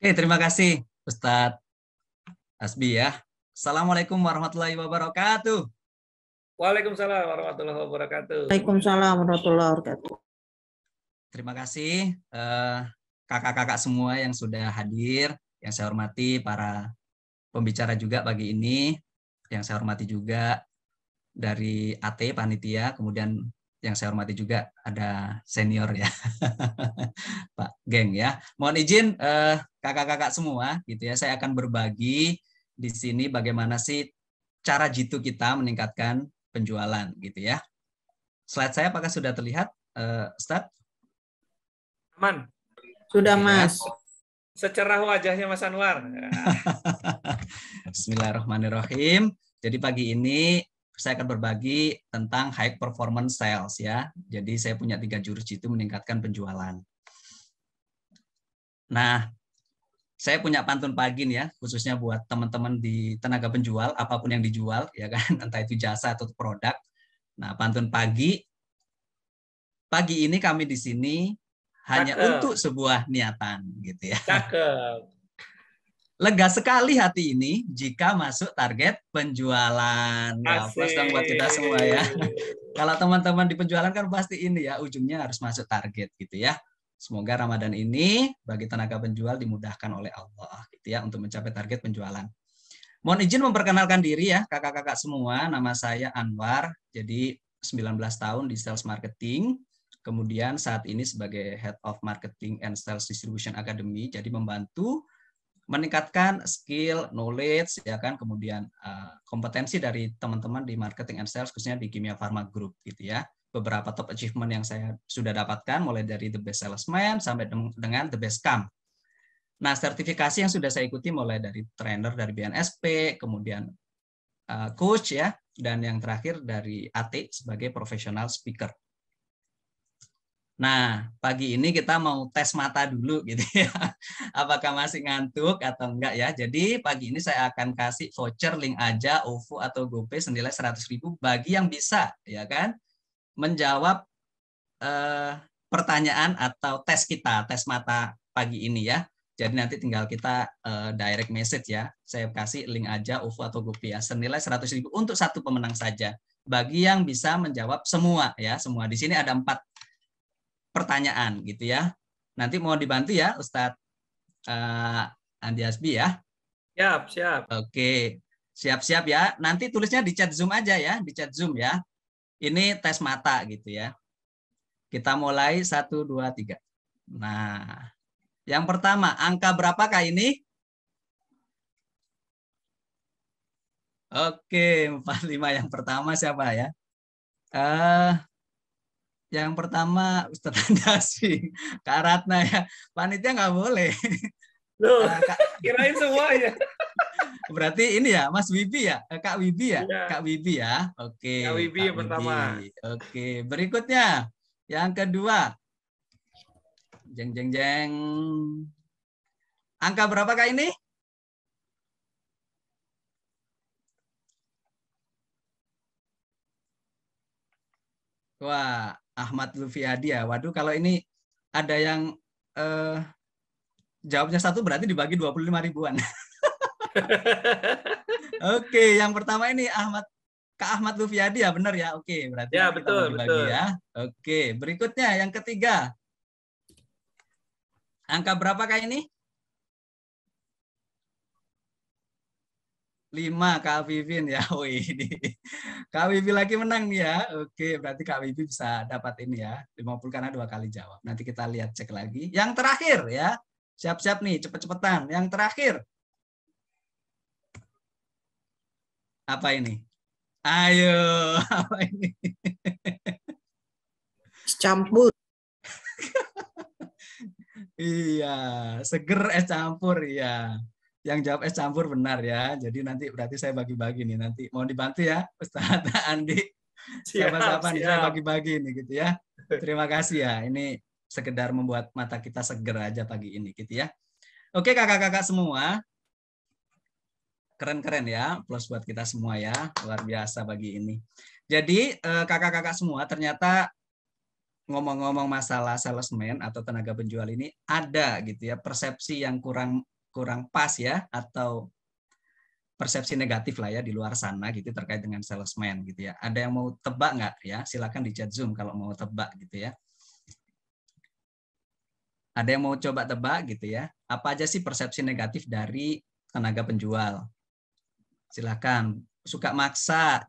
Oke, terima kasih Ustadz Asbi ya. Assalamualaikum warahmatullahi wabarakatuh. Waalaikumsalam warahmatullahi wabarakatuh. Waalaikumsalam warahmatullahi wabarakatuh. Terima kasih eh, kakak-kakak eh, semua yang sudah hadir, yang saya hormati para pembicara juga pagi ini, yang saya hormati juga dari AT Panitia, kemudian yang saya hormati juga ada senior ya Pak Geng ya. Mohon izin eh, kakak-kakak eh, semua gitu ya saya akan berbagi di sini bagaimana sih cara jitu kita meningkatkan penjualan gitu ya. Slide saya apakah sudah terlihat eh, start Aman. Sudah ya. Mas. secara wajahnya Mas Anwar. Bismillahirrahmanirrahim. Jadi pagi ini saya akan berbagi tentang high performance sales ya. Jadi saya punya tiga jurus itu meningkatkan penjualan. Nah, saya punya pantun pagi nih ya, khususnya buat teman-teman di tenaga penjual, apapun yang dijual, ya kan, entah itu jasa atau produk. Nah, pantun pagi, pagi ini kami di sini Cakep. hanya untuk sebuah niatan, gitu ya. Cakep. Lega sekali hati ini jika masuk target penjualan. Nah, plus dong buat kita semua ya. Kalau teman-teman di penjualan kan pasti ini ya, ujungnya harus masuk target gitu ya. Semoga Ramadan ini bagi tenaga penjual dimudahkan oleh Allah gitu ya untuk mencapai target penjualan. Mohon izin memperkenalkan diri ya kakak-kakak semua. Nama saya Anwar, jadi 19 tahun di sales marketing. Kemudian saat ini sebagai Head of Marketing and Sales Distribution Academy, jadi membantu meningkatkan skill, knowledge, ya kan, kemudian uh, kompetensi dari teman-teman di marketing and sales, khususnya di Kimia Pharma Group, gitu ya. Beberapa top achievement yang saya sudah dapatkan, mulai dari the best salesman sampai dengan the best camp. Nah, sertifikasi yang sudah saya ikuti mulai dari trainer dari BNSP, kemudian uh, coach ya, dan yang terakhir dari AT sebagai professional speaker. Nah, pagi ini kita mau tes mata dulu gitu ya. Apakah masih ngantuk atau enggak ya. Jadi pagi ini saya akan kasih voucher link aja OVO atau GoPay senilai seratus ribu bagi yang bisa ya kan menjawab eh, pertanyaan atau tes kita, tes mata pagi ini ya. Jadi nanti tinggal kita eh, direct message ya. Saya kasih link aja OVO atau GoPay ya. Senilai ribu untuk satu pemenang saja. Bagi yang bisa menjawab semua ya, semua. Di sini ada empat pertanyaan gitu ya. Nanti mau dibantu ya Ustadz uh, Andi Asbi ya. Siap, siap. Oke, siap-siap ya. Nanti tulisnya di chat Zoom aja ya, di chat Zoom ya. Ini tes mata gitu ya. Kita mulai 1, 2, 3. Nah, yang pertama, angka berapakah ini? Oke, 45 yang pertama siapa ya? Uh, yang pertama Ustaz Andasi, Kak Ratna ya. Panitia nggak boleh. Loh, nah, Kak... kirain semua ya. Berarti ini ya, Mas Wibi ya? Eh, Kak Wibi ya? ya. Kak Wibi ya? Oke. Kak Wibi Kak pertama. Oke, berikutnya. Yang kedua. Jeng jeng jeng. Angka berapa Kak ini? Wah, Ahmad Lufi Hadia. Ya. Waduh, kalau ini ada yang eh, jawabnya satu berarti dibagi dua puluh lima ribuan. Oke, yang pertama ini Ahmad Kak Ahmad Lufi Hadia, ya, benar ya? Oke, berarti ya, betul, dibagi betul. ya. Oke, berikutnya yang ketiga. Angka berapa berapakah ini? lima Kak Vivin ya. Oh ini. Kak Vivin lagi menang nih ya. Oke, berarti Kak Vivin bisa dapat ini ya. 50 karena dua kali jawab. Nanti kita lihat cek lagi. Yang terakhir ya. Siap-siap nih, cepet-cepetan. Yang terakhir. Apa ini? Ayo, apa ini? campur. iya, seger es campur, ya yang jawab es campur benar ya. Jadi nanti berarti saya bagi-bagi nih nanti. Mau dibantu ya Ustaz Andi. Siapa-siapa nih saya bagi-bagi nih gitu ya. Terima kasih ya. Ini sekedar membuat mata kita seger aja pagi ini gitu ya. Oke kakak-kakak semua. Keren-keren ya. Plus buat kita semua ya. Luar biasa pagi ini. Jadi eh, kakak-kakak semua ternyata ngomong-ngomong masalah salesman atau tenaga penjual ini ada gitu ya persepsi yang kurang kurang pas ya atau persepsi negatif lah ya di luar sana gitu terkait dengan salesman gitu ya. Ada yang mau tebak nggak ya? Silakan di chat Zoom kalau mau tebak gitu ya. Ada yang mau coba tebak gitu ya. Apa aja sih persepsi negatif dari tenaga penjual? Silakan suka maksa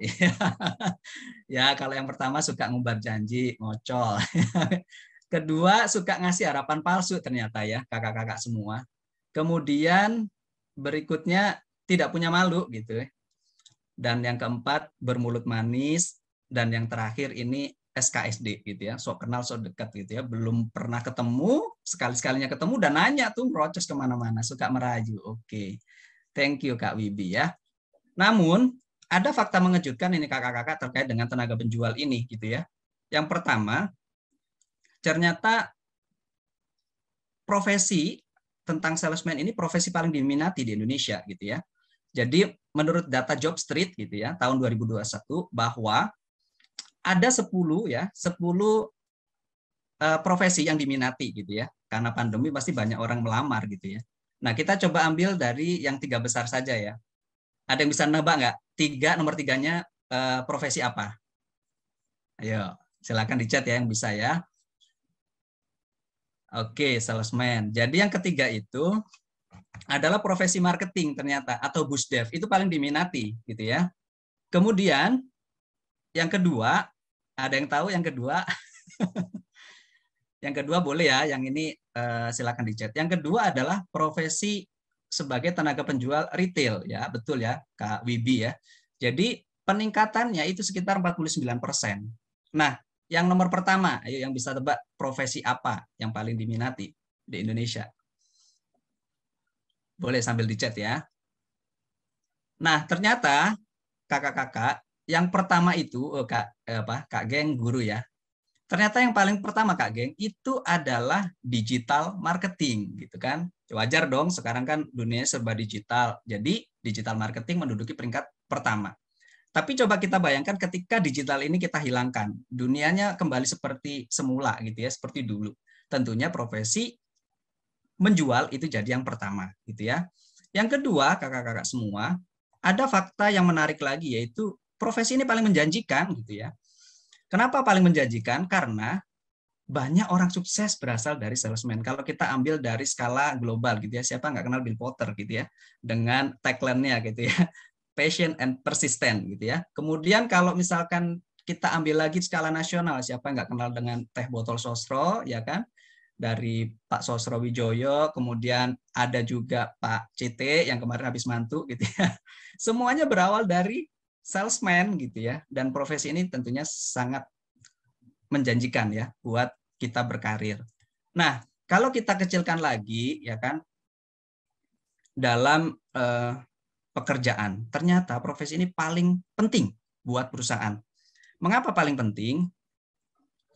ya kalau yang pertama suka ngumbar janji ngocol kedua suka ngasih harapan palsu ternyata ya kakak-kakak semua Kemudian berikutnya tidak punya malu gitu. Ya. Dan yang keempat bermulut manis dan yang terakhir ini SKSD gitu ya, sok kenal sok dekat gitu ya, belum pernah ketemu, sekali-sekalinya ketemu dan nanya tuh merocos kemana-mana, suka merayu. Oke, okay. thank you Kak Wibi ya. Namun ada fakta mengejutkan ini kakak-kakak terkait dengan tenaga penjual ini gitu ya. Yang pertama, ternyata profesi tentang salesman ini profesi paling diminati di Indonesia gitu ya. Jadi menurut data Job Street gitu ya tahun 2021 bahwa ada 10 ya, 10 eh, profesi yang diminati gitu ya. Karena pandemi pasti banyak orang melamar gitu ya. Nah, kita coba ambil dari yang tiga besar saja ya. Ada yang bisa nebak nggak? Tiga, nomor tiganya eh, profesi apa? Ayo, silakan dicat ya yang bisa ya. Oke, salesman. Jadi yang ketiga itu adalah profesi marketing ternyata atau bus dev itu paling diminati gitu ya. Kemudian yang kedua, ada yang tahu yang kedua? yang kedua boleh ya, yang ini uh, silakan dicat. Yang kedua adalah profesi sebagai tenaga penjual retail ya, betul ya Kak Wibi ya. Jadi peningkatannya itu sekitar 49%. Nah, yang nomor pertama, ayo yang bisa tebak profesi apa yang paling diminati di Indonesia? Boleh sambil dicat ya. Nah, ternyata kakak-kakak yang pertama itu oh, Kak eh, apa? Kak Geng guru ya. Ternyata yang paling pertama Kak Geng itu adalah digital marketing gitu kan. Wajar dong sekarang kan dunia serba digital. Jadi digital marketing menduduki peringkat pertama. Tapi coba kita bayangkan ketika digital ini kita hilangkan, dunianya kembali seperti semula gitu ya, seperti dulu. Tentunya profesi menjual itu jadi yang pertama gitu ya. Yang kedua, kakak-kakak semua, ada fakta yang menarik lagi yaitu profesi ini paling menjanjikan gitu ya. Kenapa paling menjanjikan? Karena banyak orang sukses berasal dari salesman. Kalau kita ambil dari skala global gitu ya, siapa nggak kenal Bill Potter gitu ya, dengan tagline-nya gitu ya, patient and persistent gitu ya. Kemudian kalau misalkan kita ambil lagi skala nasional, siapa nggak kenal dengan teh botol sosro ya kan? Dari Pak Sosro Wijoyo, kemudian ada juga Pak CT yang kemarin habis mantu gitu ya. Semuanya berawal dari salesman gitu ya. Dan profesi ini tentunya sangat menjanjikan ya buat kita berkarir. Nah, kalau kita kecilkan lagi ya kan dalam eh, pekerjaan. Ternyata profesi ini paling penting buat perusahaan. Mengapa paling penting?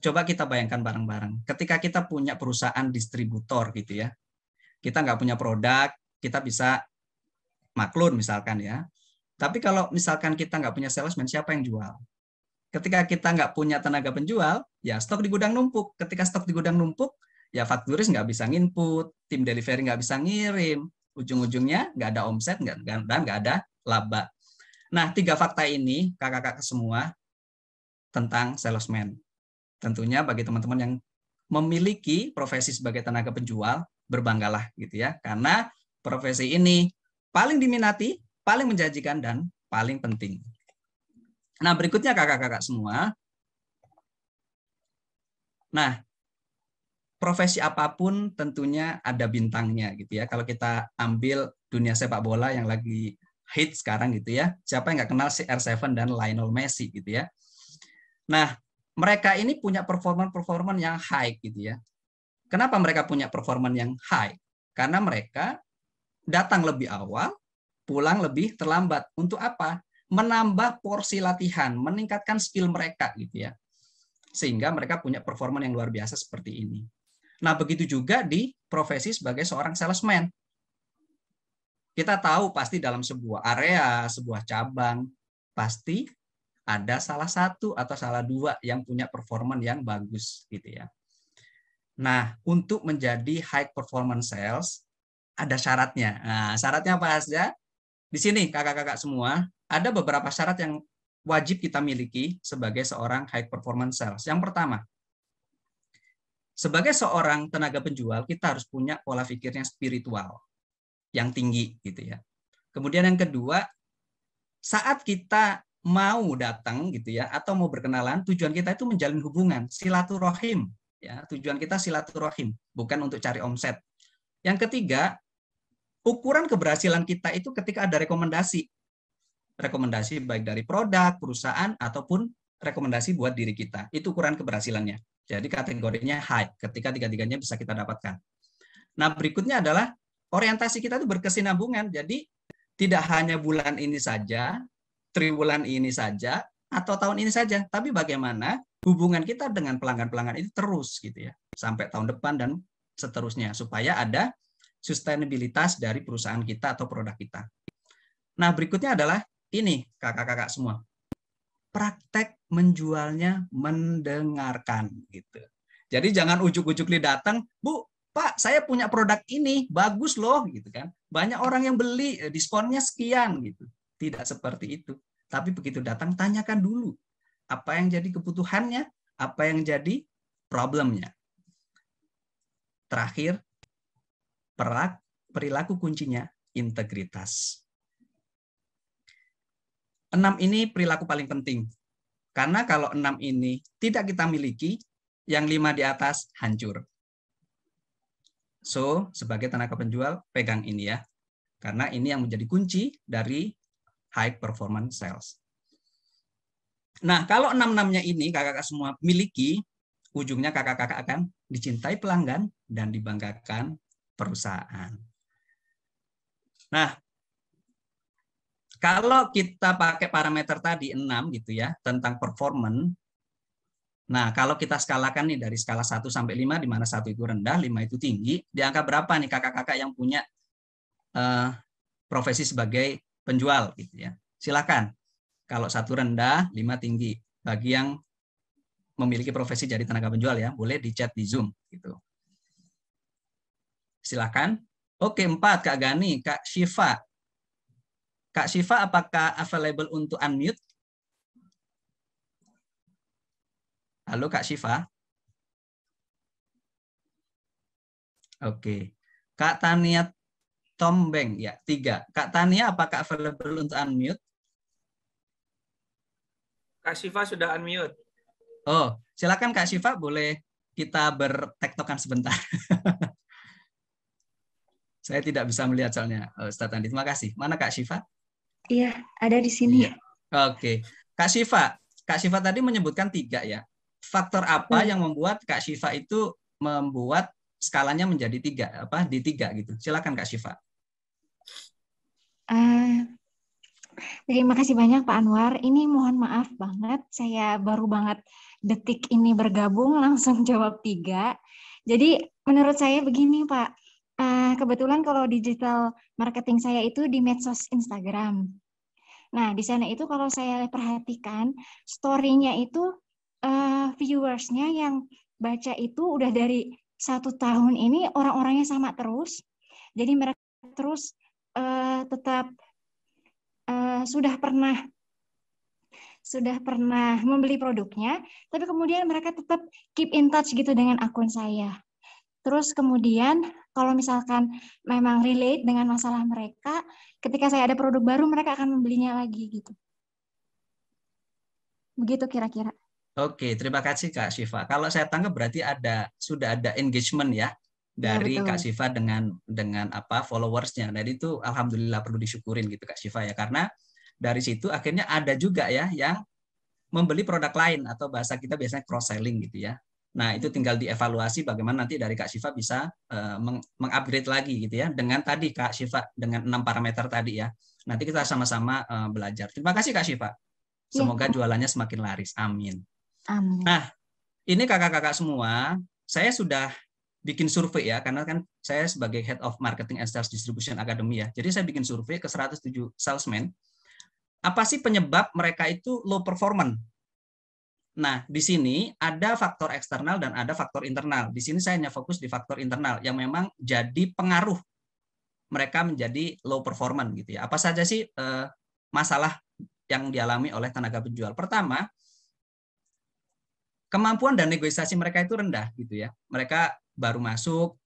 Coba kita bayangkan bareng-bareng. Ketika kita punya perusahaan distributor gitu ya, kita nggak punya produk, kita bisa maklun misalkan ya. Tapi kalau misalkan kita nggak punya salesman, siapa yang jual? Ketika kita nggak punya tenaga penjual, ya stok di gudang numpuk. Ketika stok di gudang numpuk, ya fakturis nggak bisa nginput, tim delivery nggak bisa ngirim, ujung-ujungnya nggak ada omset dan nggak ada laba. Nah, tiga fakta ini kakak-kakak semua tentang salesman. Tentunya bagi teman-teman yang memiliki profesi sebagai tenaga penjual, berbanggalah gitu ya. Karena profesi ini paling diminati, paling menjanjikan, dan paling penting. Nah, berikutnya kakak-kakak semua. Nah, profesi apapun tentunya ada bintangnya gitu ya. Kalau kita ambil dunia sepak bola yang lagi hit sekarang gitu ya, siapa yang nggak kenal CR7 dan Lionel Messi gitu ya. Nah, mereka ini punya performan-performan yang high gitu ya. Kenapa mereka punya performan yang high? Karena mereka datang lebih awal, pulang lebih terlambat. Untuk apa? Menambah porsi latihan, meningkatkan skill mereka gitu ya. Sehingga mereka punya performan yang luar biasa seperti ini. Nah, begitu juga di profesi sebagai seorang salesman. Kita tahu pasti dalam sebuah area, sebuah cabang, pasti ada salah satu atau salah dua yang punya performan yang bagus gitu ya. Nah, untuk menjadi high performance sales ada syaratnya. Nah, syaratnya apa saja? Ya? Di sini kakak-kakak semua ada beberapa syarat yang wajib kita miliki sebagai seorang high performance sales. Yang pertama, sebagai seorang tenaga penjual kita harus punya pola pikirnya spiritual yang tinggi gitu ya. Kemudian yang kedua, saat kita mau datang gitu ya atau mau berkenalan tujuan kita itu menjalin hubungan silaturahim ya tujuan kita silaturahim bukan untuk cari omset yang ketiga ukuran keberhasilan kita itu ketika ada rekomendasi rekomendasi baik dari produk perusahaan ataupun rekomendasi buat diri kita itu ukuran keberhasilannya jadi kategorinya high ketika tiga-tiganya bisa kita dapatkan. Nah, berikutnya adalah orientasi kita itu berkesinambungan. Jadi tidak hanya bulan ini saja, triwulan ini saja, atau tahun ini saja, tapi bagaimana hubungan kita dengan pelanggan-pelanggan itu terus gitu ya, sampai tahun depan dan seterusnya supaya ada sustainabilitas dari perusahaan kita atau produk kita. Nah, berikutnya adalah ini kakak-kakak semua praktek menjualnya mendengarkan gitu. Jadi jangan ujuk-ujuk li datang, Bu, Pak, saya punya produk ini, bagus loh gitu kan. Banyak orang yang beli, eh, diskonnya sekian gitu. Tidak seperti itu. Tapi begitu datang tanyakan dulu apa yang jadi kebutuhannya, apa yang jadi problemnya. Terakhir, perak perilaku kuncinya integritas enam ini perilaku paling penting. Karena kalau enam ini tidak kita miliki, yang lima di atas hancur. So, sebagai tenaga penjual, pegang ini ya. Karena ini yang menjadi kunci dari high performance sales. Nah, kalau enam-enamnya ini kakak-kakak semua miliki, ujungnya kakak-kakak akan dicintai pelanggan dan dibanggakan perusahaan. Nah, kalau kita pakai parameter tadi 6 gitu ya, tentang performance. Nah, kalau kita skalakan nih dari skala 1 sampai 5 di mana 1 itu rendah, 5 itu tinggi, di angka berapa nih kakak-kakak yang punya uh, profesi sebagai penjual gitu ya. Silakan. Kalau satu rendah, 5 tinggi. Bagi yang memiliki profesi jadi tenaga penjual ya, boleh di chat di Zoom gitu. Silakan. Oke, empat Kak Gani, Kak Syifa, Kak Siva, apakah available untuk unmute? Halo Kak Siva. Oke. Kak Tania Tombeng, ya, tiga. Kak Tania, apakah available untuk unmute? Kak Siva sudah unmute. Oh, silakan Kak Siva, boleh kita bertektokan sebentar. Saya tidak bisa melihat soalnya, eh, Ustaz Andi. Terima kasih. Mana Kak Siva? Iya, ada di sini. Iya. Oke. Kak Siva, Kak Siva tadi menyebutkan tiga ya. Faktor apa hmm. yang membuat Kak Siva itu membuat skalanya menjadi tiga apa di tiga gitu? Silakan Kak Siva. Uh, eh, terima kasih banyak Pak Anwar. Ini mohon maaf banget, saya baru banget detik ini bergabung langsung jawab tiga. Jadi menurut saya begini Pak, uh, kebetulan kalau digital marketing saya itu di medsos Instagram. Nah, di sana itu kalau saya perhatikan, story-nya itu uh, viewers-nya yang baca itu udah dari satu tahun ini orang-orangnya sama terus. Jadi mereka terus uh, tetap uh, sudah pernah sudah pernah membeli produknya, tapi kemudian mereka tetap keep in touch gitu dengan akun saya. Terus kemudian kalau misalkan memang relate dengan masalah mereka, ketika saya ada produk baru mereka akan membelinya lagi gitu. Begitu kira-kira. Oke, terima kasih Kak Syifa. Kalau saya tangkap berarti ada sudah ada engagement ya iya, dari ya, Kak Syifa dengan dengan apa followersnya. Nah itu alhamdulillah perlu disyukurin gitu Kak Syifa ya karena dari situ akhirnya ada juga ya yang membeli produk lain atau bahasa kita biasanya cross selling gitu ya Nah, itu tinggal dievaluasi bagaimana nanti dari Kak Siva bisa eh, mengupgrade lagi gitu ya dengan tadi Kak Siva dengan enam parameter tadi ya. Nanti kita sama-sama eh, belajar. Terima kasih Kak Siva. Iya, Semoga jualannya semakin laris. Amin. Amin. Nah, ini kakak-kakak semua, saya sudah bikin survei ya karena kan saya sebagai Head of Marketing and Sales Distribution Academy ya. Jadi saya bikin survei ke 107 salesman. Apa sih penyebab mereka itu low performance Nah, di sini ada faktor eksternal dan ada faktor internal. Di sini saya hanya fokus di faktor internal yang memang jadi pengaruh mereka menjadi low performance gitu ya. Apa saja sih eh, masalah yang dialami oleh tenaga penjual? Pertama, kemampuan dan negosiasi mereka itu rendah gitu ya. Mereka baru masuk,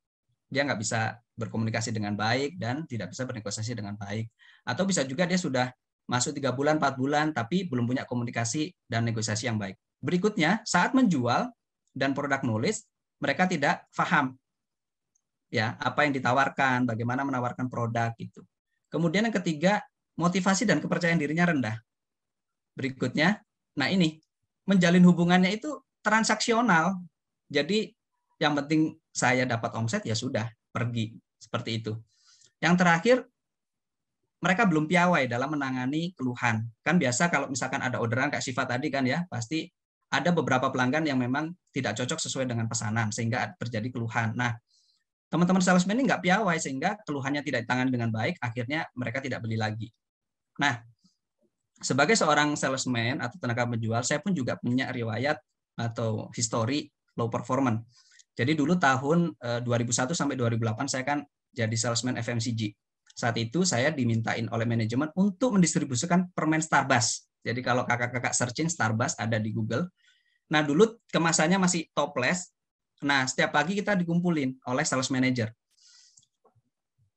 dia nggak bisa berkomunikasi dengan baik dan tidak bisa bernegosiasi dengan baik. Atau bisa juga dia sudah masuk tiga bulan, empat bulan, tapi belum punya komunikasi dan negosiasi yang baik. Berikutnya, saat menjual dan produk nulis, mereka tidak paham ya apa yang ditawarkan, bagaimana menawarkan produk itu Kemudian yang ketiga, motivasi dan kepercayaan dirinya rendah. Berikutnya, nah ini menjalin hubungannya itu transaksional. Jadi yang penting saya dapat omset ya sudah pergi seperti itu. Yang terakhir mereka belum piawai dalam menangani keluhan. Kan biasa kalau misalkan ada orderan kayak Siva tadi kan ya, pasti ada beberapa pelanggan yang memang tidak cocok sesuai dengan pesanan sehingga terjadi keluhan. Nah, teman-teman salesman ini nggak piawai sehingga keluhannya tidak ditangani dengan baik, akhirnya mereka tidak beli lagi. Nah, sebagai seorang salesman atau tenaga penjual, saya pun juga punya riwayat atau histori low performance. Jadi dulu tahun 2001 eh, sampai 2008 saya kan jadi salesman FMCG. Saat itu saya dimintain oleh manajemen untuk mendistribusikan permen Starbucks jadi kalau kakak-kakak searching Starbucks ada di Google. Nah dulu kemasannya masih toples. Nah setiap pagi kita dikumpulin oleh sales manager.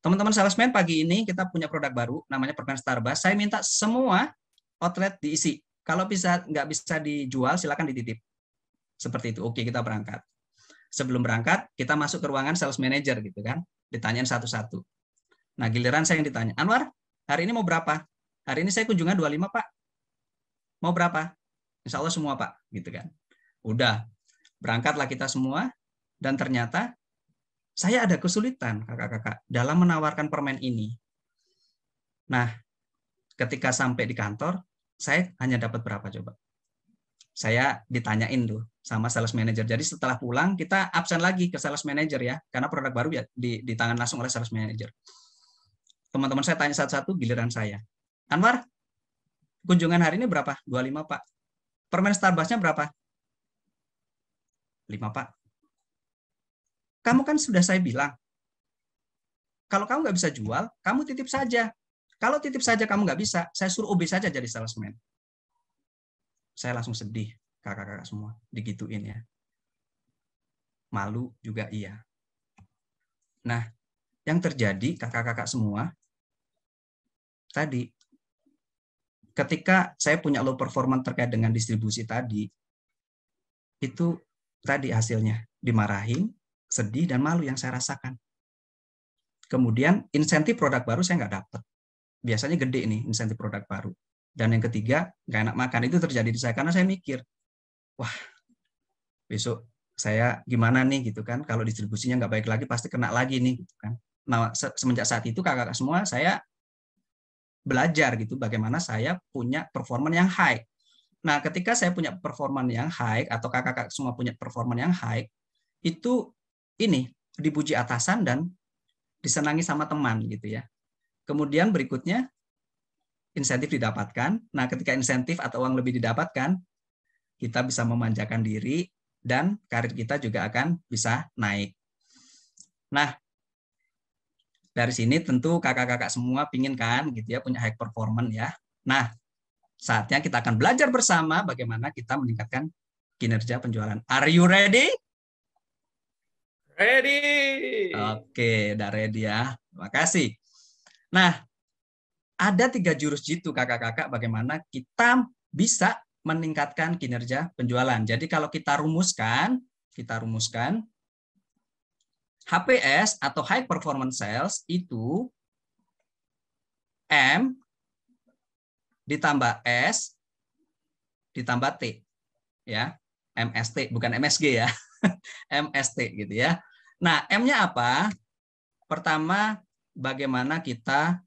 Teman-teman salesman pagi ini kita punya produk baru namanya permen Starbucks. Saya minta semua outlet diisi. Kalau bisa nggak bisa dijual silakan dititip. Seperti itu. Oke kita berangkat. Sebelum berangkat kita masuk ke ruangan sales manager gitu kan. Ditanyain satu-satu. Nah giliran saya yang ditanya. Anwar hari ini mau berapa? Hari ini saya kunjungan 25 pak. Mau berapa? Insya Allah semua Pak, gitu kan. Udah, berangkatlah kita semua. Dan ternyata saya ada kesulitan kakak-kakak dalam menawarkan permen ini. Nah, ketika sampai di kantor, saya hanya dapat berapa coba? Saya ditanyain tuh sama sales manager. Jadi setelah pulang kita absen lagi ke sales manager ya, karena produk baru ya di, di tangan langsung oleh sales manager. Teman-teman saya tanya satu-satu giliran saya. Anwar, kunjungan hari ini berapa? 25, Pak. Permen Starbucks-nya berapa? 5, Pak. Kamu kan sudah saya bilang, kalau kamu nggak bisa jual, kamu titip saja. Kalau titip saja kamu nggak bisa, saya suruh OB saja jadi salesman. Saya langsung sedih, kakak-kakak semua, digituin ya. Malu juga iya. Nah, yang terjadi kakak-kakak semua, tadi ketika saya punya low performance terkait dengan distribusi tadi, itu tadi hasilnya dimarahin, sedih dan malu yang saya rasakan. Kemudian insentif produk baru saya nggak dapat. Biasanya gede nih insentif produk baru. Dan yang ketiga, nggak enak makan itu terjadi di saya karena saya mikir, wah besok saya gimana nih gitu kan? Kalau distribusinya nggak baik lagi pasti kena lagi nih gitu kan. Nah semenjak saat itu kakak-kakak semua saya belajar gitu bagaimana saya punya performan yang high. Nah, ketika saya punya performan yang high atau kakak-kakak semua punya performan yang high, itu ini dipuji atasan dan disenangi sama teman gitu ya. Kemudian berikutnya insentif didapatkan. Nah, ketika insentif atau uang lebih didapatkan, kita bisa memanjakan diri dan karir kita juga akan bisa naik. Nah, dari sini tentu kakak-kakak semua pingin kan gitu ya punya high performance ya. Nah, saatnya kita akan belajar bersama bagaimana kita meningkatkan kinerja penjualan. Are you ready? Ready. Oke, udah ready ya. Terima kasih. Nah, ada tiga jurus jitu kakak-kakak bagaimana kita bisa meningkatkan kinerja penjualan. Jadi kalau kita rumuskan, kita rumuskan HPS atau high performance Sales itu M ditambah S ditambah T ya MST bukan MSG ya MST gitu ya nah M-nya apa pertama bagaimana kita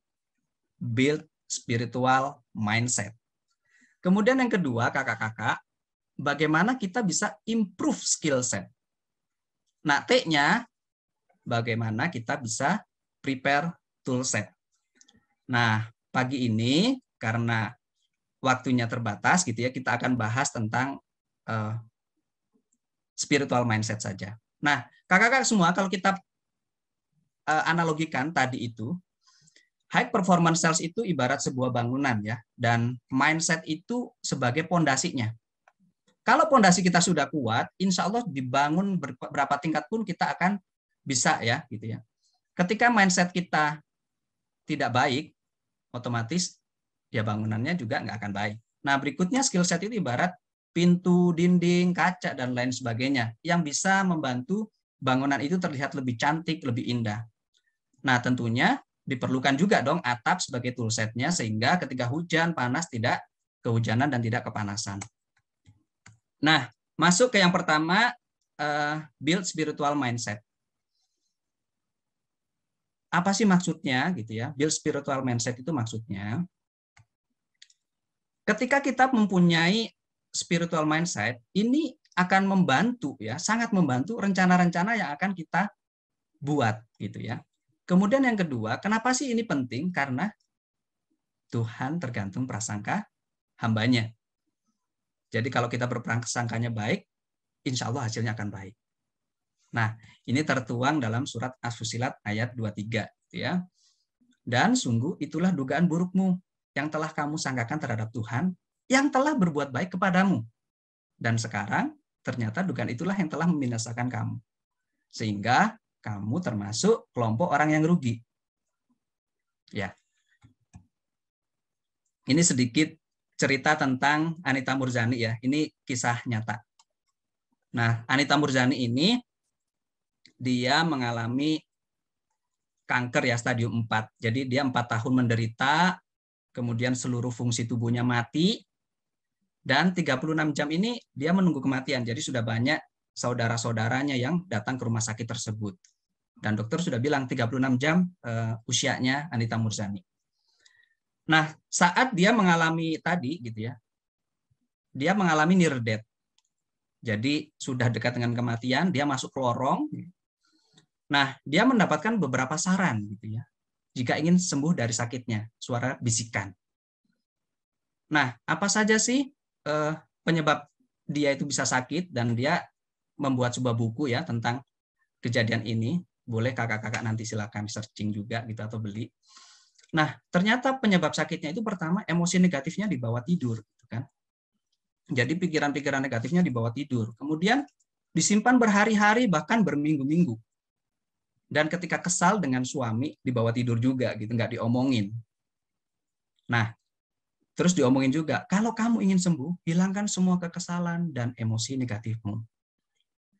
build spiritual mindset kemudian yang kedua kakak-kakak bagaimana kita bisa improve skill set nah T-nya bagaimana kita bisa prepare toolset. Nah, pagi ini karena waktunya terbatas gitu ya, kita akan bahas tentang uh, spiritual mindset saja. Nah, kakak-kakak semua kalau kita uh, analogikan tadi itu, high performance sales itu ibarat sebuah bangunan ya dan mindset itu sebagai pondasinya. Kalau pondasi kita sudah kuat, insya Allah dibangun berapa tingkat pun kita akan bisa ya gitu ya. Ketika mindset kita tidak baik, otomatis ya bangunannya juga nggak akan baik. Nah berikutnya skill set itu ibarat pintu, dinding, kaca dan lain sebagainya yang bisa membantu bangunan itu terlihat lebih cantik, lebih indah. Nah tentunya diperlukan juga dong atap sebagai toolsetnya sehingga ketika hujan panas tidak kehujanan dan tidak kepanasan. Nah masuk ke yang pertama uh, build spiritual mindset apa sih maksudnya gitu ya build spiritual mindset itu maksudnya ketika kita mempunyai spiritual mindset ini akan membantu ya sangat membantu rencana-rencana yang akan kita buat gitu ya kemudian yang kedua kenapa sih ini penting karena Tuhan tergantung prasangka hambanya jadi kalau kita berperang berprasangkanya baik insya Allah hasilnya akan baik Nah, ini tertuang dalam surat As-Fusilat ayat 23 gitu ya. Dan sungguh itulah dugaan burukmu yang telah kamu sangkakan terhadap Tuhan yang telah berbuat baik kepadamu. Dan sekarang ternyata dugaan itulah yang telah membinasakan kamu. Sehingga kamu termasuk kelompok orang yang rugi. Ya. Ini sedikit cerita tentang Anita Murzani ya. Ini kisah nyata. Nah, Anita Murzani ini dia mengalami kanker ya stadium 4. Jadi dia 4 tahun menderita, kemudian seluruh fungsi tubuhnya mati, dan 36 jam ini dia menunggu kematian. Jadi sudah banyak saudara-saudaranya yang datang ke rumah sakit tersebut. Dan dokter sudah bilang 36 jam uh, usianya Anita Murzani. Nah, saat dia mengalami tadi gitu ya, dia mengalami near death. Jadi sudah dekat dengan kematian, dia masuk lorong, Nah, dia mendapatkan beberapa saran gitu ya. Jika ingin sembuh dari sakitnya, suara bisikan. Nah, apa saja sih eh, penyebab dia itu bisa sakit dan dia membuat sebuah buku ya tentang kejadian ini. Boleh kakak-kakak nanti silakan searching juga gitu atau beli. Nah, ternyata penyebab sakitnya itu pertama emosi negatifnya di bawah tidur gitu kan. Jadi pikiran-pikiran negatifnya di bawah tidur. Kemudian disimpan berhari-hari bahkan berminggu-minggu dan ketika kesal dengan suami dibawa tidur juga gitu nggak diomongin nah terus diomongin juga kalau kamu ingin sembuh hilangkan semua kekesalan dan emosi negatifmu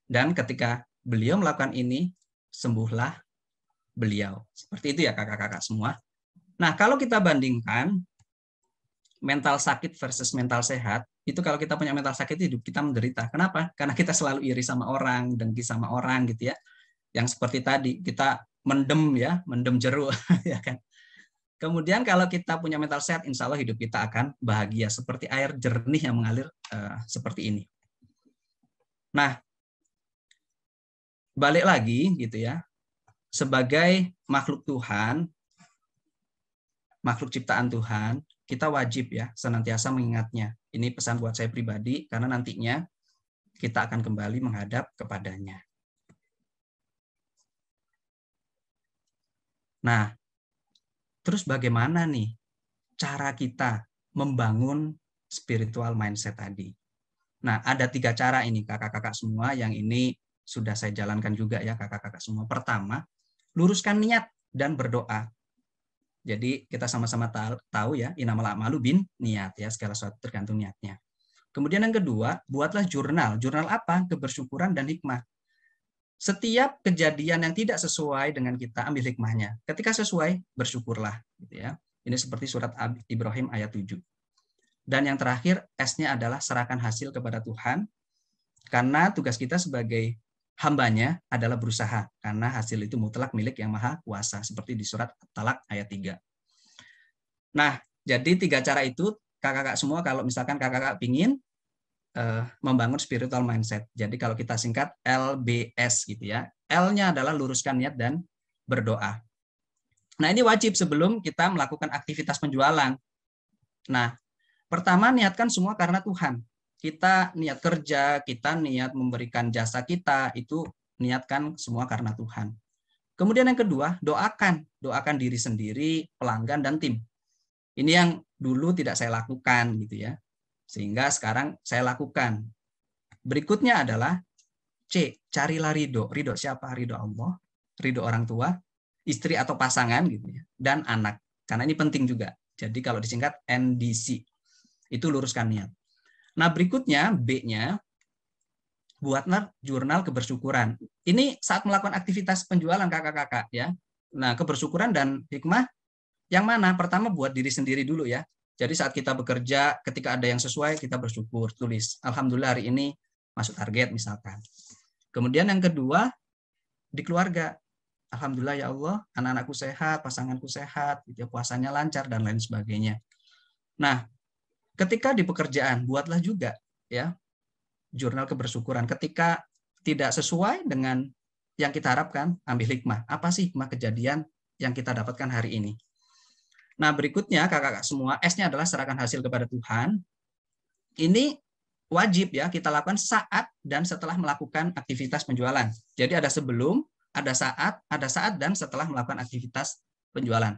dan ketika beliau melakukan ini sembuhlah beliau seperti itu ya kakak-kakak semua nah kalau kita bandingkan mental sakit versus mental sehat itu kalau kita punya mental sakit hidup kita menderita kenapa karena kita selalu iri sama orang dengki sama orang gitu ya yang seperti tadi kita mendem ya, mendem jeruk ya kan. Kemudian kalau kita punya mental sehat, insya Allah hidup kita akan bahagia seperti air jernih yang mengalir uh, seperti ini. Nah, balik lagi gitu ya, sebagai makhluk Tuhan, makhluk ciptaan Tuhan, kita wajib ya senantiasa mengingatnya. Ini pesan buat saya pribadi karena nantinya kita akan kembali menghadap kepadanya. Nah, terus bagaimana nih cara kita membangun spiritual mindset tadi? Nah, ada tiga cara ini kakak-kakak semua yang ini sudah saya jalankan juga ya kakak-kakak semua. Pertama, luruskan niat dan berdoa. Jadi kita sama-sama tahu ya inamala malu bin niat ya segala sesuatu tergantung niatnya. Kemudian yang kedua, buatlah jurnal. Jurnal apa? Kebersyukuran dan hikmah setiap kejadian yang tidak sesuai dengan kita ambil hikmahnya. Ketika sesuai, bersyukurlah. Gitu ya. Ini seperti surat Ibrahim ayat 7. Dan yang terakhir, S-nya adalah serahkan hasil kepada Tuhan. Karena tugas kita sebagai hambanya adalah berusaha. Karena hasil itu mutlak milik yang maha kuasa. Seperti di surat Talak ayat 3. Nah, jadi tiga cara itu kakak-kakak semua kalau misalkan kakak-kakak pingin, uh, membangun spiritual mindset. Jadi kalau kita singkat LBS gitu ya. L-nya adalah luruskan niat dan berdoa. Nah, ini wajib sebelum kita melakukan aktivitas penjualan. Nah, pertama niatkan semua karena Tuhan. Kita niat kerja, kita niat memberikan jasa kita, itu niatkan semua karena Tuhan. Kemudian yang kedua, doakan. Doakan diri sendiri, pelanggan, dan tim. Ini yang dulu tidak saya lakukan gitu ya. Sehingga sekarang saya lakukan. Berikutnya adalah C, carilah ridho. Ridho siapa? Ridho Allah, ridho orang tua, istri atau pasangan gitu ya, dan anak. Karena ini penting juga. Jadi kalau disingkat NDC. Itu luruskan niat. Nah, berikutnya B-nya buatlah jurnal kebersyukuran. Ini saat melakukan aktivitas penjualan kakak-kakak ya. Nah, kebersyukuran dan hikmah yang mana? Pertama buat diri sendiri dulu ya. Jadi saat kita bekerja, ketika ada yang sesuai, kita bersyukur, tulis. Alhamdulillah hari ini masuk target misalkan. Kemudian yang kedua, di keluarga. Alhamdulillah ya Allah, anak-anakku sehat, pasanganku sehat, gitu, ya, puasanya lancar, dan lain sebagainya. Nah, ketika di pekerjaan, buatlah juga ya jurnal kebersyukuran. Ketika tidak sesuai dengan yang kita harapkan, ambil hikmah. Apa sih hikmah kejadian yang kita dapatkan hari ini? Nah, berikutnya kakak-kakak semua, S-nya adalah serahkan hasil kepada Tuhan. Ini wajib ya kita lakukan saat dan setelah melakukan aktivitas penjualan. Jadi ada sebelum, ada saat, ada saat dan setelah melakukan aktivitas penjualan.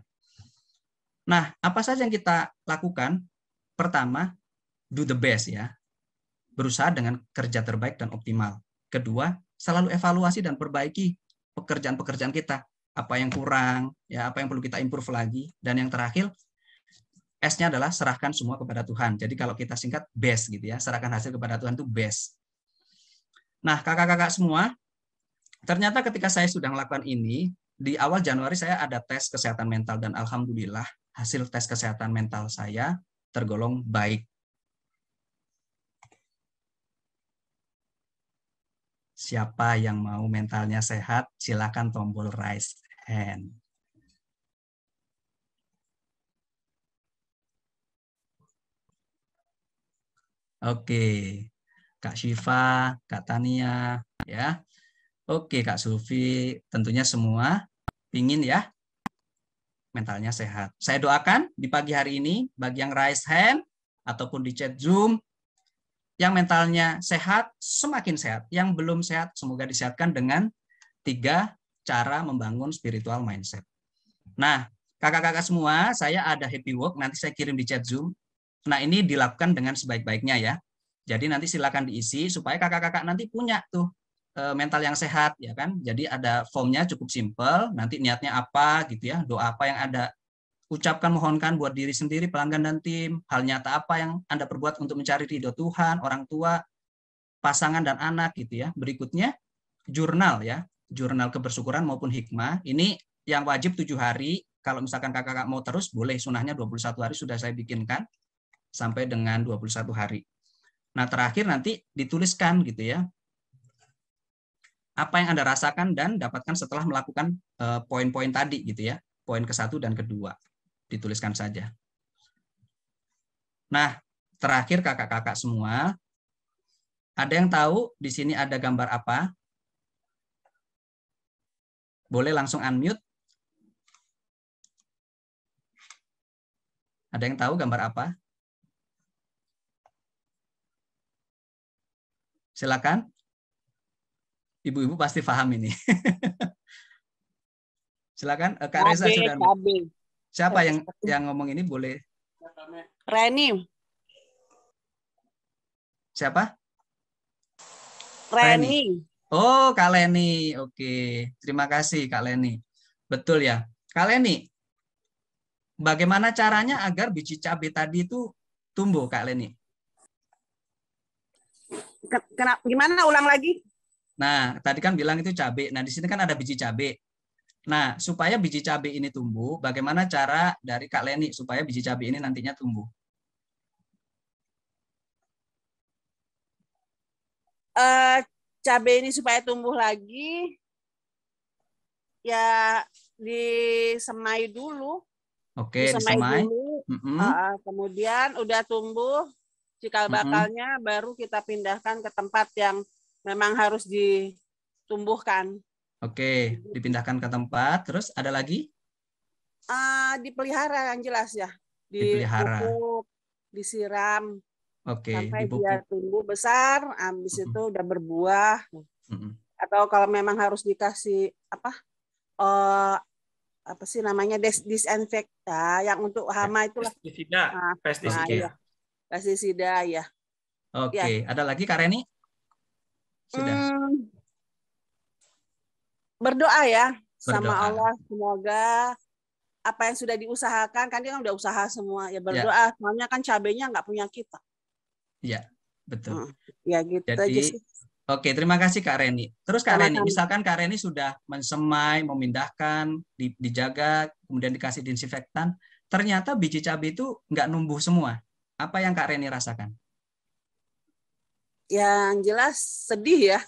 Nah, apa saja yang kita lakukan? Pertama, do the best ya. Berusaha dengan kerja terbaik dan optimal. Kedua, selalu evaluasi dan perbaiki pekerjaan-pekerjaan kita apa yang kurang, ya apa yang perlu kita improve lagi. Dan yang terakhir, S-nya adalah serahkan semua kepada Tuhan. Jadi kalau kita singkat best gitu ya, serahkan hasil kepada Tuhan itu best. Nah, kakak-kakak semua, ternyata ketika saya sudah melakukan ini, di awal Januari saya ada tes kesehatan mental dan alhamdulillah hasil tes kesehatan mental saya tergolong baik. Siapa yang mau mentalnya sehat, silakan tombol rise hand. Oke, Kak Syifa, Kak Tania, ya. Oke, Kak Sufi, tentunya semua ingin ya mentalnya sehat. Saya doakan di pagi hari ini bagi yang raise hand ataupun di chat Zoom yang mentalnya sehat semakin sehat, yang belum sehat semoga disehatkan dengan tiga cara membangun spiritual mindset. Nah, kakak-kakak semua, saya ada happy work, nanti saya kirim di chat Zoom. Nah, ini dilakukan dengan sebaik-baiknya ya. Jadi nanti silakan diisi supaya kakak-kakak nanti punya tuh eh, mental yang sehat ya kan. Jadi ada formnya cukup simple, nanti niatnya apa gitu ya, doa apa yang ada. Ucapkan mohonkan buat diri sendiri, pelanggan dan tim, hal nyata apa yang Anda perbuat untuk mencari ridho Tuhan, orang tua, pasangan dan anak gitu ya. Berikutnya jurnal ya jurnal kebersyukuran maupun hikmah ini yang wajib tujuh hari kalau misalkan kakak-kakak mau terus boleh sunahnya 21 hari sudah saya bikinkan sampai dengan 21 hari. Nah terakhir nanti dituliskan gitu ya apa yang Anda rasakan dan dapatkan setelah melakukan eh, poin-poin tadi gitu ya. Poin ke-1 dan kedua dituliskan saja. Nah, terakhir kakak-kakak semua, ada yang tahu di sini ada gambar apa? Boleh langsung unmute. Ada yang tahu gambar apa? Silakan. Ibu-ibu pasti paham ini. Silakan eh, Kak Reza sudah. Kabe. Siapa yang yang ngomong ini boleh? Reni. Siapa? Reni. Reni. Oh, Kak Leni. Oke, terima kasih Kak Leni. Betul ya. Kak Leni, bagaimana caranya agar biji cabai tadi itu tumbuh, Kak Leni? Kenapa? gimana ulang lagi? Nah, tadi kan bilang itu cabai. Nah, di sini kan ada biji cabai. Nah, supaya biji cabai ini tumbuh, bagaimana cara dari Kak Leni supaya biji cabai ini nantinya tumbuh? Uh, cabai ini supaya tumbuh lagi ya disemai dulu. Oke, disemai. disemai. Dulu. Mm -hmm. uh, kemudian udah tumbuh cikal bakalnya mm -hmm. baru kita pindahkan ke tempat yang memang harus ditumbuhkan. Oke, dipindahkan ke tempat. Terus ada lagi? Uh, dipelihara yang jelas ya. dipelihara. disiram. Oke. Okay, Sampai dia tumbuh besar, habis mm -hmm. itu udah berbuah. Mm -hmm. Atau kalau memang harus dikasih apa? Uh, apa sih namanya Des disinfekta yang untuk eh, hama itulah. Pestisida. Nah, pestisida. Nah, ya. Pestisida ya. Oke, okay. ya. ada lagi kareni Sudah. Hmm, berdoa ya berdoa. sama Allah semoga apa yang sudah diusahakan kan dia kan udah usaha semua ya berdoa ya. soalnya kan cabenya nggak punya kita Ya, betul. Oh, ya gitu Jadi, aja sih. Oke, terima kasih Kak Reni. Terus Kak Reni, misalkan Kak Reni sudah mensemai, memindahkan, di, dijaga, kemudian dikasih disinfektan, ternyata biji cabai itu nggak numbuh semua. Apa yang Kak Reni rasakan? Yang jelas sedih ya.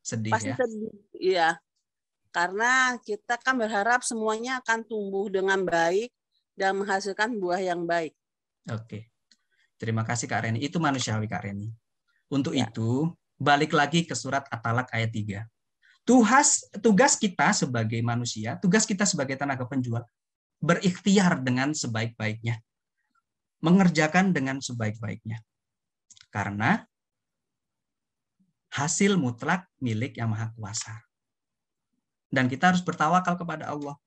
Sedih Pasti ya. sedih, iya. Karena kita kan berharap semuanya akan tumbuh dengan baik dan menghasilkan buah yang baik. Oke. Terima kasih Kak Reni. Itu manusiawi Kak Reni. Untuk ya. itu, balik lagi ke surat At-Talak ayat 3. Tugas tugas kita sebagai manusia, tugas kita sebagai tenaga penjual berikhtiar dengan sebaik-baiknya. Mengerjakan dengan sebaik-baiknya. Karena hasil mutlak milik Yang Maha Kuasa. Dan kita harus bertawakal kepada Allah.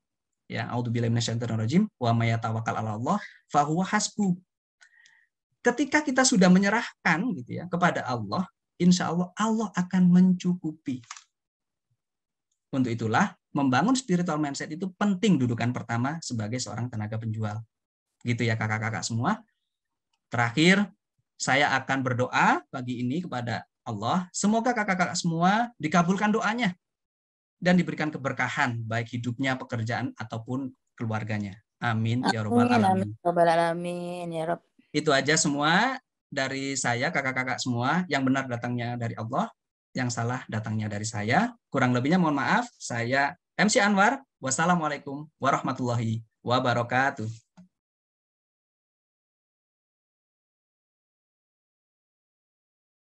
Ya, audzubillahi minasyaitonirrajim wa may yatawakkal 'ala Allah fahuwa hasbu ketika kita sudah menyerahkan gitu ya kepada Allah, insya Allah Allah akan mencukupi. Untuk itulah membangun spiritual mindset itu penting dudukan pertama sebagai seorang tenaga penjual. Gitu ya kakak-kakak semua. Terakhir, saya akan berdoa pagi ini kepada Allah. Semoga kakak-kakak semua dikabulkan doanya dan diberikan keberkahan baik hidupnya, pekerjaan ataupun keluarganya. Amin ya robbal alamin. Amin ya Rabbal alamin ya rob. Itu aja semua dari saya, kakak-kakak semua. Yang benar datangnya dari Allah, yang salah datangnya dari saya. Kurang lebihnya mohon maaf, saya MC Anwar. Wassalamualaikum warahmatullahi wabarakatuh.